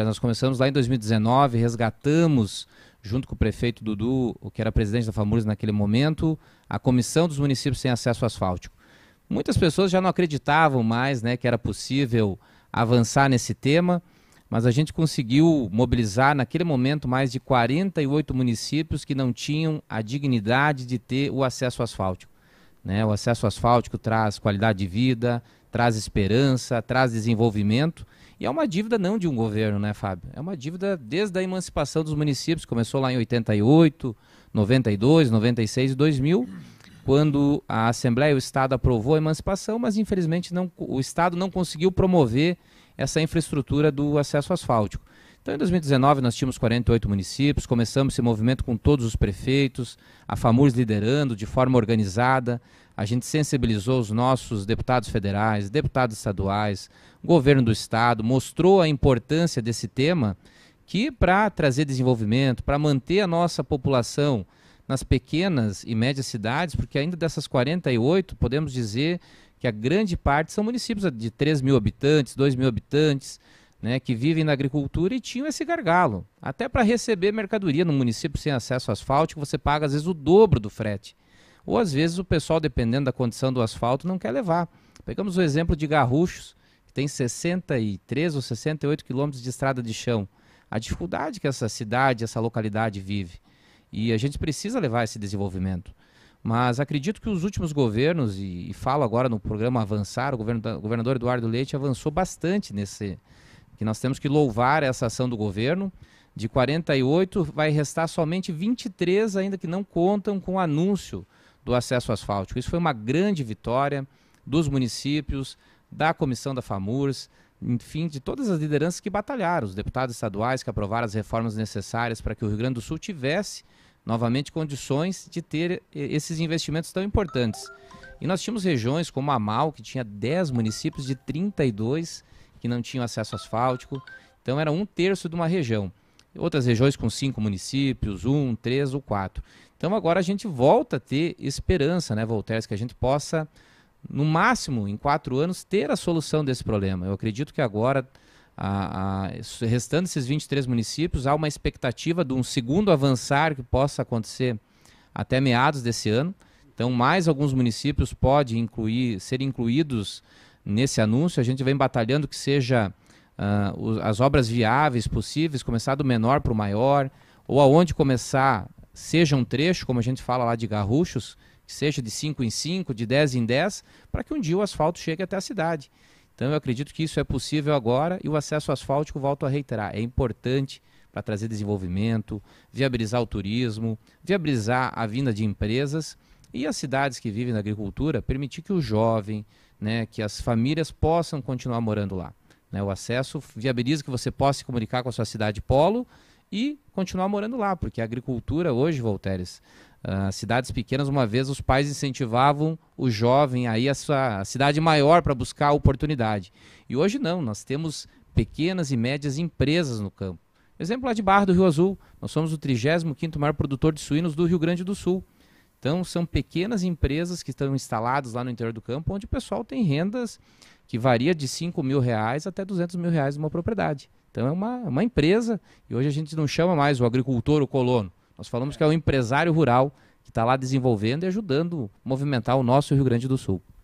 É, nós começamos lá em 2019, resgatamos, junto com o prefeito Dudu, que era presidente da FAMURS naquele momento, a comissão dos municípios sem acesso asfáltico. Muitas pessoas já não acreditavam mais né, que era possível avançar nesse tema, mas a gente conseguiu mobilizar naquele momento mais de 48 municípios que não tinham a dignidade de ter o acesso asfáltico. Né? O acesso asfáltico traz qualidade de vida, traz esperança, traz desenvolvimento. E é uma dívida não de um governo, né, Fábio? É uma dívida desde a emancipação dos municípios, começou lá em 88, 92, 96 e 2000, quando a Assembleia e o Estado aprovou a emancipação, mas infelizmente não, o Estado não conseguiu promover essa infraestrutura do acesso asfáltico. Então, em 2019, nós tínhamos 48 municípios, começamos esse movimento com todos os prefeitos, a FAMURS liderando de forma organizada, a gente sensibilizou os nossos deputados federais, deputados estaduais, governo do estado, mostrou a importância desse tema que para trazer desenvolvimento, para manter a nossa população nas pequenas e médias cidades, porque ainda dessas 48, podemos dizer que a grande parte são municípios de 3 mil habitantes, 2 mil habitantes, né, que vivem na agricultura e tinham esse gargalo. Até para receber mercadoria no município sem acesso asfáltico, você paga às vezes o dobro do frete. Ou às vezes o pessoal, dependendo da condição do asfalto, não quer levar. Pegamos o exemplo de Garruchos, que tem 63 ou 68 quilômetros de estrada de chão. A dificuldade que essa cidade, essa localidade vive. E a gente precisa levar esse desenvolvimento. Mas acredito que os últimos governos, e, e falo agora no programa Avançar, o, governo, o governador Eduardo Leite avançou bastante nesse. Que nós temos que louvar essa ação do governo. De 48, vai restar somente 23 ainda que não contam com anúncio do acesso asfáltico. Isso foi uma grande vitória dos municípios, da comissão da FAMURS, enfim, de todas as lideranças que batalharam, os deputados estaduais que aprovaram as reformas necessárias para que o Rio Grande do Sul tivesse novamente condições de ter eh, esses investimentos tão importantes. E nós tínhamos regiões como a Mal, que tinha 10 municípios de 32 que não tinham acesso asfáltico, então era um terço de uma região outras regiões com cinco municípios, um, três ou quatro. Então agora a gente volta a ter esperança, né, Voltaires, que a gente possa, no máximo, em quatro anos, ter a solução desse problema. Eu acredito que agora, a, a, restando esses 23 municípios, há uma expectativa de um segundo avançar que possa acontecer até meados desse ano. Então, mais alguns municípios podem incluir, ser incluídos nesse anúncio. A gente vem batalhando que seja uh, as obras viáveis possíveis, começar do menor para o maior, ou aonde começar, seja um trecho, como a gente fala lá de garruchos, que seja de 5 em 5, de 10 em 10, para que um dia o asfalto chegue até a cidade. Então eu acredito que isso é possível agora e o acesso asfáltico, volto a reiterar, é importante para trazer desenvolvimento, viabilizar o turismo, viabilizar a vinda de empresas e as cidades que vivem na agricultura permitir que o jovem, né, que as famílias possam continuar morando lá. Né? O acesso viabiliza que você possa se comunicar com a sua cidade polo e continuar morando lá, porque a agricultura hoje, Volteres, uh, cidades pequenas, uma vez os pais incentivavam o jovem aí a sua a cidade maior para buscar a oportunidade. E hoje não, nós temos pequenas e médias empresas no campo. Exemplo lá de Barra do Rio Azul, nós somos o 35º maior produtor de suínos do Rio Grande do Sul. Então são pequenas empresas que estão instaladas lá no interior do campo, onde o pessoal tem rendas que varia de 5 mil reais até 200 mil reais uma propriedade. Então é uma, é uma empresa, e hoje a gente não chama mais o agricultor, o colono. Nós falamos que é o empresário rural que está lá desenvolvendo e ajudando a movimentar o nosso Rio Grande do Sul.